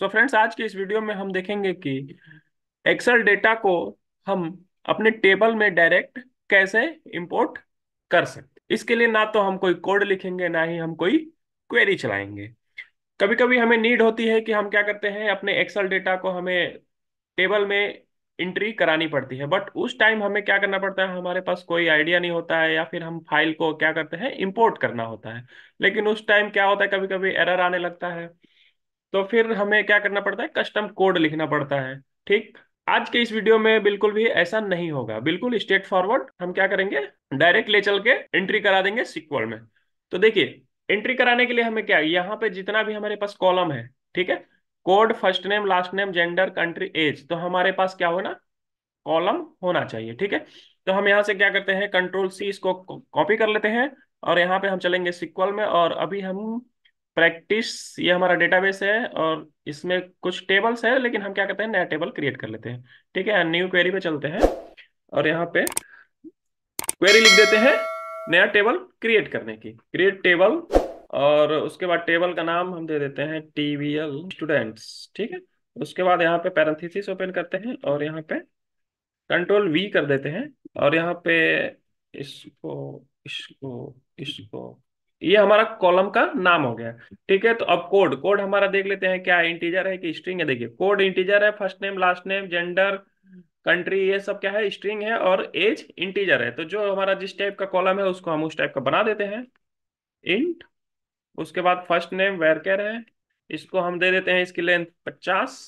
सो so friends आज के इस वीडियो में हम देखेंगे कि एक्सेल डेटा को हम अपने टेबल में डायरेक्ट कैसे इंपोर्ट कर सकते इसके लिए ना तो हम कोई कोड लिखेंगे ना ही हम कोई क्वेरी चलाएंगे कभी कभी हमें नीड होती है कि हम क्या करते हैं अपने एक्सेल डेटा को हमें टेबल में एंट्री करानी पड़ती है बट उस टाइम हमें क्या करना पड़ता है हमारे पास कोई आइडिया नहीं होता है या फिर हम फाइल को क्या करते हैं इंपोर्ट करना होता है लेकिन उस टाइम क्या होता है कभी कभी एरर आने लगता है तो फिर हमें क्या करना पड़ता है कस्टम कोड लिखना पड़ता है ठीक आज के इस वीडियो में बिल्कुल भी ऐसा नहीं होगा बिल्कुल स्ट्रेट फॉरवर्ड हम क्या करेंगे डायरेक्ट ले चल के एंट्री करा देंगे सिक्वल में तो देखिए एंट्री कराने के लिए हमें क्या यहाँ पे जितना भी हमारे पास कॉलम है ठीक है code first name last name gender country age तो हमारे पास क्या होना कॉलम होना चाहिए ठीक है तो हम यहाँ से क्या करते हैं कंट्रोल सी इसको कॉपी कर लेते हैं और यहाँ पे हम चलेंगे सिक्वल में और अभी हम प्रैक्टिस ये हमारा डेटाबेस है और इसमें कुछ टेबल्स है लेकिन हम क्या करते हैं नया टेबल क्रिएट कर लेते हैं ठीक है न्यू क्वेरी पे चलते हैं और यहाँ पे क्वेरी लिख देते हैं नया टेबल क्रिएट करने की क्रिएट टेबल और उसके बाद टेबल का नाम हम दे देते हैं टीवीएल स्टूडेंट्स ठीक है उसके बाद यहाँ पे पैरेंथिस ओपन करते हैं और यहाँ पे कंट्रोल वी कर देते हैं और यहाँ पे इसको इसको इसको ये हमारा कॉलम का नाम हो गया ठीक है तो अब कोड कोड हमारा देख लेते हैं क्या इंटीजर है कि स्ट्रिंग है देखिए कोड इंटीजर है first name last name gender country ये सब क्या है स्ट्रिंग है और एज इंटीजर है तो जो हमारा जिस टाइप का कॉलम है उसको हम उस टाइप का बना देते हैं इंट उसके बाद फर्स्ट नेम वेर कैर है इसको हम दे देते हैं इसकी लेंथ पचास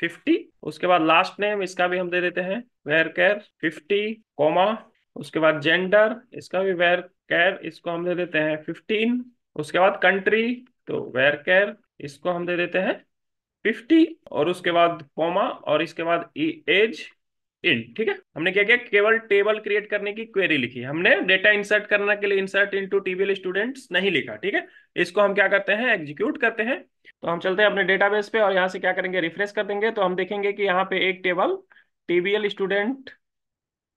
फिफ्टी उसके बाद लास्ट नेम इसका भी हम दे देते हैं वेर कैर फिफ्टी कोमा उसके बाद जेंडर इसका भी वेयर केयर इसको हम दे देते हैं फिफ्टीन उसके बाद कंट्री तो वेयर केयर इसको हम दे देते हैं फिफ्टी और उसके बाद कोमा और इसके बाद एज e, इन ठीक है हमने क्या किया केवल टेबल क्रिएट करने की क्वेरी लिखी हमने डेटा इंसर्ट करने के लिए इंसर्ट इनटू टीबीएल स्टूडेंट्स नहीं लिखा ठीक है इसको हम क्या करते हैं एग्जीक्यूट करते हैं तो हम चलते हैं अपने डेटाबेस पे और यहाँ से क्या करेंगे रिफ्रेश कर देंगे तो हम देखेंगे कि यहाँ पे एक table TBL student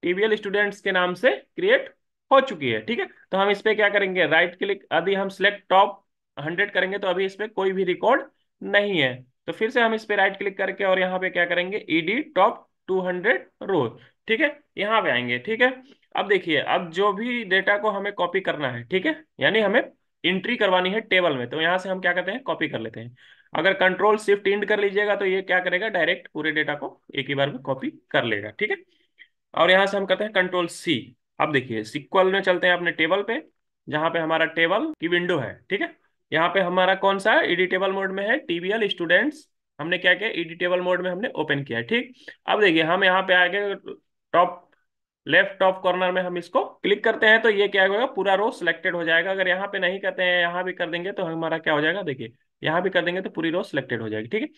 TBL students के नाम से क्रिएट हो चुकी है ठीक है तो हम इस पर क्या करेंगे राइट क्लिक यदि हम सिलेक्ट टॉप हंड्रेड करेंगे तो अभी इस पर कोई भी रिकॉर्ड नहीं है तो फिर से हम इस पर राइट क्लिक करके और यहाँ पे क्या करेंगे edit top two hundred rows ठीक है यहाँ पे आएंगे ठीक है अब देखिए अब जो भी डेटा को हमें कॉपी करना है ठीक है यानी हमें एंट्री करवानी है टेबल में तो यहाँ से हम क्या करते हैं कॉपी कर लेते हैं अगर कंट्रोल शिफ्ट इंड कर लीजिएगा तो ये क्या करेगा डायरेक्ट पूरे डेटा को एक ही बार में कॉपी कर लेगा ठीक है और यहाँ से हम करते हैं कंट्रोल सी अब देखिए सिक्वल में चलते हैं अपने टेबल पे जहाँ पे हमारा टेबल की विंडो है ठीक है यहाँ पे हमारा कौन सा एडिटेबल मोड में है टीबीएल स्टूडेंट्स हमने क्या किया एडिटेबल मोड में हमने ओपन किया है ठीक अब देखिए हम यहाँ पे आगे टॉप लेफ्ट टॉप कॉर्नर में हम इसको क्लिक करते हैं तो ये क्या होगा पूरा रो सिलेक्टेड हो जाएगा अगर यहाँ पे नहीं करते हैं यहाँ भी कर देंगे तो हमारा क्या हो जाएगा देखिए यहाँ भी कर देंगे तो पूरी रो सिलेक्टेड हो जाएगी ठीक है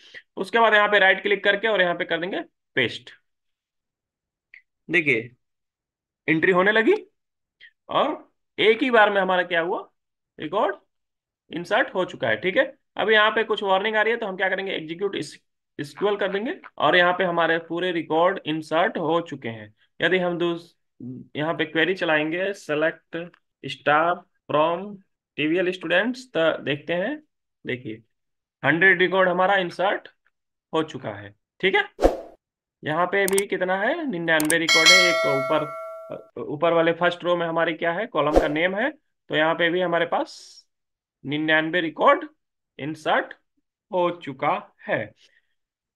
उसके बाद यहाँ पे राइट क्लिक करके और यहाँ पे कर देंगे पेस्ट देखिए एंट्री होने लगी और एक ही बार में हमारा क्या हुआ रिकॉर्ड इंसर्ट हो चुका है ठीक है अब यहाँ पे कुछ वार्निंग आ रही है तो हम क्या करेंगे एग्जीक्यूट स्क्वल कर देंगे और यहाँ पे हमारे पूरे रिकॉर्ड इंसर्ट हो चुके हैं यदि हम दूस यहाँ पे क्वेरी चलाएंगे select star from TBL students तो देखते हैं देखिए हंड्रेड रिकॉर्ड हमारा इंसर्ट हो चुका है ठीक है यहाँ पे भी कितना है निन्यानवे रिकॉर्ड है एक ऊपर ऊपर वाले फर्स्ट रो में हमारे क्या है कॉलम का नेम है तो यहाँ पे भी हमारे पास निन्यानवे रिकॉर्ड इंसर्ट हो चुका है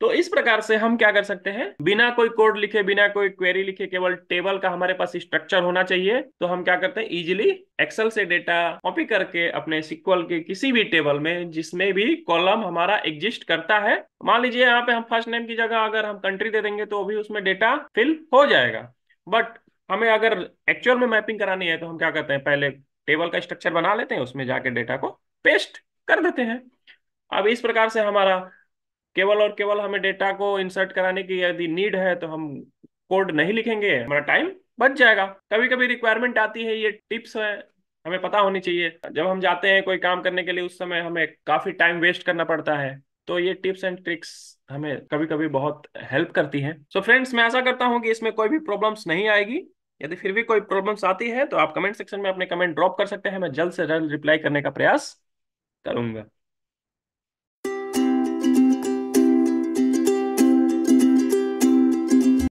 तो इस प्रकार से हम क्या कर सकते हैं बिना कोई कोड लिखे बिना कोई क्वेरी लिखे केवल टेबल का हमारे पास स्ट्रक्चर होना चाहिए तो हम क्या करते हैं इजिली एक्सेल से डेटा कॉपी करके अपने सिक्वल के किसी भी टेबल में जिसमें भी कॉलम हमारा एग्जिस्ट करता है मान लीजिए यहाँ पे हम फर्स्ट नेम की जगह अगर हम कंट्री दे देंगे तो भी उसमें डेटा फिल हो जाएगा बट हमें अगर एक्चुअल में मैपिंग करानी है तो हम क्या करते हैं पहले टेबल का स्ट्रक्चर बना लेते हैं उसमें जाके डेटा को पेस्ट कर देते हैं अब इस प्रकार से हमारा केवल और केवल हमें डेटा को इंसर्ट कराने की यदि नीड है तो हम कोड नहीं लिखेंगे हमारा टाइम बच जाएगा कभी कभी रिक्वायरमेंट आती है ये टिप्स है हमें पता होनी चाहिए जब हम जाते हैं कोई काम करने के लिए उस समय हमें काफी टाइम वेस्ट करना पड़ता है तो ये टिप्स एंड ट्रिक्स हमें कभी कभी बहुत हेल्प करती है सो so फ्रेंड्स मैं ऐसा करता हूँ कि इसमें कोई भी प्रॉब्लम्स नहीं आएगी यदि फिर भी कोई प्रॉब्लम्स आती है तो आप कमेंट सेक्शन में अपने कमेंट ड्रॉप कर सकते हैं मैं जल्द से जल्द रिप्लाई करने का प्रयास करूंगा